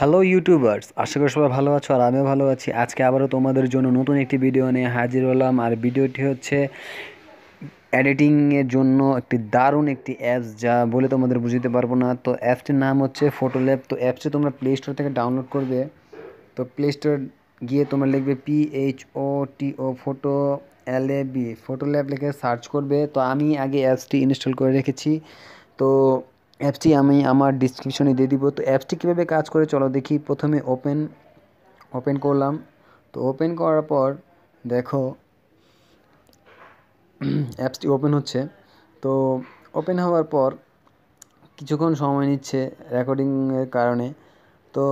hello YouTubers আশা করি সবাই ভালো আছো আর আমিও ভালো আছি আজকে আবারও তোমাদের জন্য নতুন একটি ভিডিও নিয়ে হাজির হলাম আর ভিডিওটি হচ্ছে এডিটিংয়ের জন্য একটি দারুণ একটি অ্যাপস যা বলে তোমাদের বুঝতে পারবো না তো অ্যাপটির নাম হচ্ছে ফটোল্যাব তো অ্যাপসটি তোমরা প্লে স্টোর থেকে ডাউনলোড করবে তো প্লে স্টোর গিয়ে তোমরা লিখবে P H O T O photo L A B photo lab লিখে সার্চ করবে তো আমি আগে অ্যাপসটি ইনস্টল করে রেখেছি তো অ্যাপটি আমি আমার ডিসক্রিপশনে দিয়ে দিব তো অ্যাপসটি কীভাবে কাজ করে চলো দেখি প্রথমে ওপেন ওপেন করলাম তো ওপেন করার পর দেখো অ্যাপসটি ওপেন হচ্ছে তো ওপেন হওয়ার পর কিছুক্ষণ সময় নিচ্ছে রেকর্ডিংয়ের কারণে তো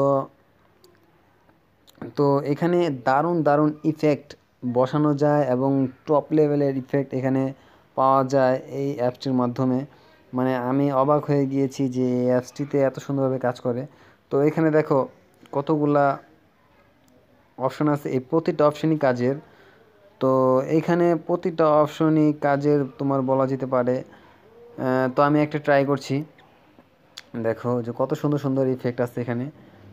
তো এখানে দারুণ দারুণ ইফেক্ট বসানো যায় এবং টপ লেভেলের ইফেক্ট এখানে পাওয়া যায় এই অ্যাপসটির মাধ্যমে মানে আমি অবাক হয়ে গিয়েছি যে এই অ্যাপসটিতে এত সুন্দরভাবে কাজ করে তো এখানে দেখো কতগুলা অপশন আছে এই প্রতিটা অপশনই কাজের তো এইখানে প্রতিটা অপশনই কাজের তোমার বলা যেতে পারে তো আমি একটা ট্রাই করছি দেখো যে কত সুন্দর সুন্দর ইফেক্ট আছে এখানে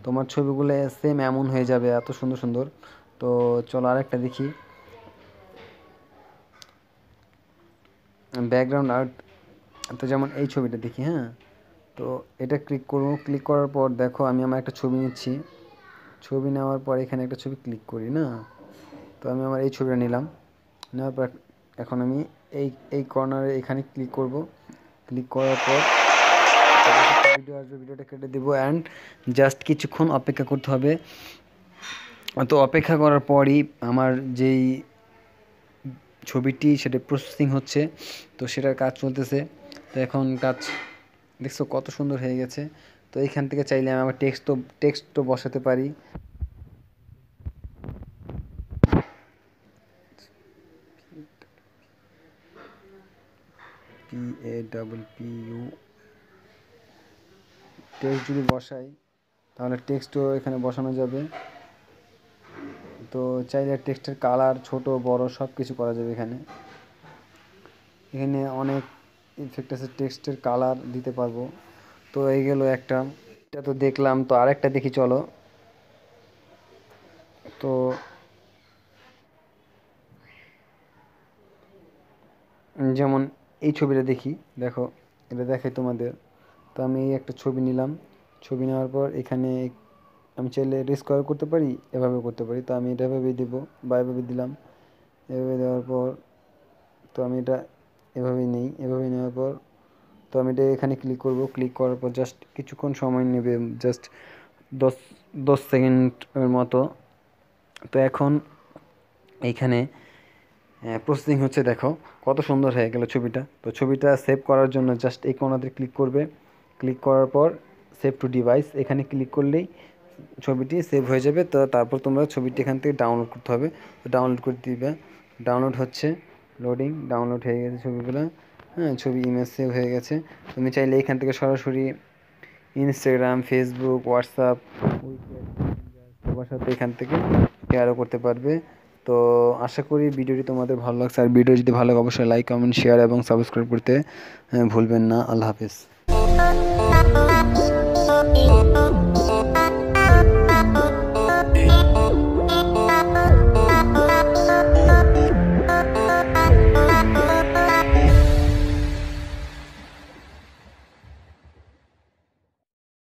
তোমার ছবিগুলো সেম এমন হয়ে যাবে এত সুন্দর সুন্দর তো চলো আরেকটা দেখি ব্যাকগ্রাউন্ড আর্ট তো যেমন এই ছবিটা দেখি হ্যাঁ তো এটা ক্লিক করব ক্লিক করার পর দেখো আমি আমার একটা ছবি নিচ্ছি ছবি নেওয়ার পর এখানে একটা ছবি ক্লিক করি না তো আমি আমার এই ছবিটা নিলাম নেওয়ার পর এখন আমি এই এই কর্নারে এখানে ক্লিক করব ক্লিক করার পর ভিডিও আসবে ভিডিওটা কেটে দেবো অ্যান্ড জাস্ট কিছুক্ষণ অপেক্ষা করতে হবে তো অপেক্ষা করার পরই আমার যেই ছবিটি সেটা প্রসেসিং হচ্ছে তো সেটার কাজ চলতেছে তো এখন কাজ দেখছো কত সুন্দর হয়ে গেছে তো এইখান থেকে চাইলে আমি আমার টেক্সট তো টেক্সট তো বসাতে পারি P A double P U text যদি বসাই তাহলে টেক্সটও এখানে বসানো যাবে তো চাইলে টেক্সটের কালার ছোট বড় সব কিছু করা যাবে এখানে এখানে অনেক ইফেক্ট আছে টেক্সটের কালার দিতে পারবো তো এই গেল একটা এটা তো দেখলাম তো আরেকটা দেখি চলো তো যেমন এই ছবিটা দেখি দেখো এটা দেখে তোমাদের তো আমি এই একটা ছবি নিলাম ছবি নেওয়ার পর এখানে আমি চাইলে রিস্কোয়ার করতে পারি এভাবে করতে পারি তো আমি এটা এভাবে দেবো বা এভাবে দিলাম এভাবে দেওয়ার পর তো আমি এটা এভাবেই নেই এভাবে নেওয়ার পর তো আমি এটা এখানে ক্লিক করব ক্লিক করার পর জাস্ট কিছুক্ষণ সময় নেবে জাস্ট দশ দশ সেকেন্ডের মতো তো এখন এইখানে প্রসেসিং হচ্ছে দেখো কত সুন্দর হয়ে গেল ছবিটা তো ছবিটা সেভ করার জন্য জাস্ট এই কোনাতে ক্লিক করবে ক্লিক করার পর সেভ টু ডিভাইস এখানে ক্লিক করলেই ছবিটি সেভ হয়ে যাবে তো তারপর তোমরা ছবিটি এখান থেকে ডাউনলোড করতে হবে তো ডাউনলোড করে দিবে ডাউনলোড হচ্ছে লোডিং ডাউনলোড হয়ে গেছে ছবিগুলো হ্যাঁ ছবি ইমেজ সেভ হয়ে গেছে তুমি চাইলে এখান থেকে সরাসরি ইনস্টাগ্রাম ফেসবুক হোয়াটসঅ্যাপ সবার সাথে এখান থেকে শেয়ারও করতে পারবে তো আশা করি ভিডিওটি তোমাদের ভালো লাগছে আর ভিডিও যদি ভালো লাগে অবশ্যই লাইক কমেন্ট শেয়ার এবং সাবস্ক্রাইব করতে হ্যাঁ, ভুলবেন না আল্লাহ হাফেজ